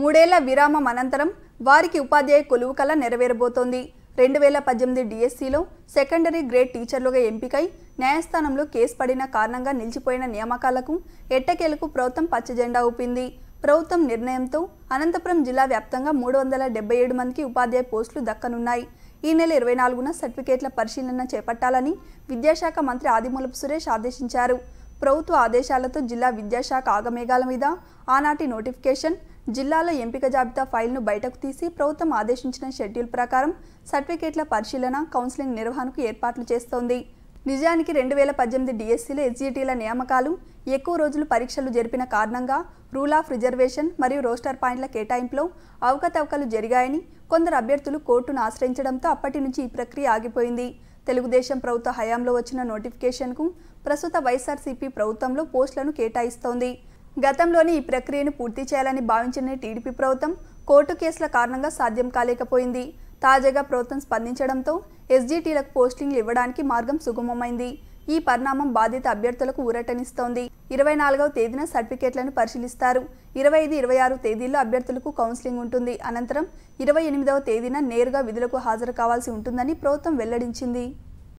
మూడేళ్ల విరామం అనంతరం వారికి ఉపాధ్యాయ కొలువు కళ నెరవేరబోతోంది రెండు వేల పద్దెనిమిది డిఎస్సిలో సెకండరీ గ్రేడ్ టీచర్లుగా ఎంపికై న్యాయస్థానంలో కేసు పడిన కారణంగా నిలిచిపోయిన నియామకాలకు ఎట్టకేలకు ప్రభుత్వం పచ్చజెండా ఊపింది ప్రభుత్వం నిర్ణయంతో అనంతపురం జిల్లా వ్యాప్తంగా మూడు వందల డెబ్బై ఏడు మందికి ఉపాధ్యాయ పోస్టులు దక్కనున్నాయి ఈ నెల ఇరవై నాలుగున సర్టిఫికేట్ల పరిశీలన చేపట్టాలని విద్యాశాఖ మంత్రి ఆదిమూలపు సురేష్ ఆదేశించారు ప్రభుత్వ ఆదేశాలతో జిల్లా విద్యాశాఖ ఆగమేఘాల మీద ఆనాటి నోటిఫికేషన్ జిల్లాల ఎంపిక జాబితా ఫైల్ను బయటకు తీసి ప్రభుత్వం ఆదేశించిన షెడ్యూల్ ప్రకారం సర్టిఫికేట్ల పరిశీలన కౌన్సిలింగ్ నిర్వహణకు ఏర్పాట్లు చేస్తోంది నిజానికి రెండు వేల పద్దెనిమిది డిఎస్సీల ఎస్జీటీల నియామకాలు ఎక్కువ రోజులు పరీక్షలు జరిపిన కారణంగా రూల్ ఆఫ్ రిజర్వేషన్ మరియు రోస్టర్ పాయింట్ల కేటాయింపులో అవకతవకలు జరిగాయని కొందరు అభ్యర్థులు కోర్టును ఆశ్రయించడంతో అప్పటి నుంచి ఈ ప్రక్రియ ఆగిపోయింది తెలుగుదేశం ప్రభుత్వ హయాంలో వచ్చిన నోటిఫికేషన్కు ప్రస్తుత వైఎస్ఆర్సీపీ ప్రభుత్వంలో పోస్టులను కేటాయిస్తోంది గతంలోనే ఈ ప్రక్రియను పూర్తి చేయాలని భావించిన టీడీపీ ప్రభుత్వం కోర్టు కేసుల కారణంగా సాధ్యం కాలేకపోయింది తాజాగా ప్రభుత్వం స్పందించడంతో ఎస్జీటీలకు పోస్టింగ్లు ఇవ్వడానికి మార్గం సుగమమైంది ఈ పరిణామం బాధిత అభ్యర్థులకు ఊరటనిస్తోంది ఇరవై నాలుగవ తేదీన సర్టిఫికేట్లను పరిశీలిస్తారు ఇరవై ఐదు ఇరవై ఆరు తేదీల్లో అభ్యర్థులకు కౌన్సిలింగ్ ఉంటుంది అనంతరం ఇరవై ఎనిమిదవ తేదీన నేరుగా విధులకు హాజరు కావాల్సి ఉంటుందని ప్రభుత్వం వెల్లడించింది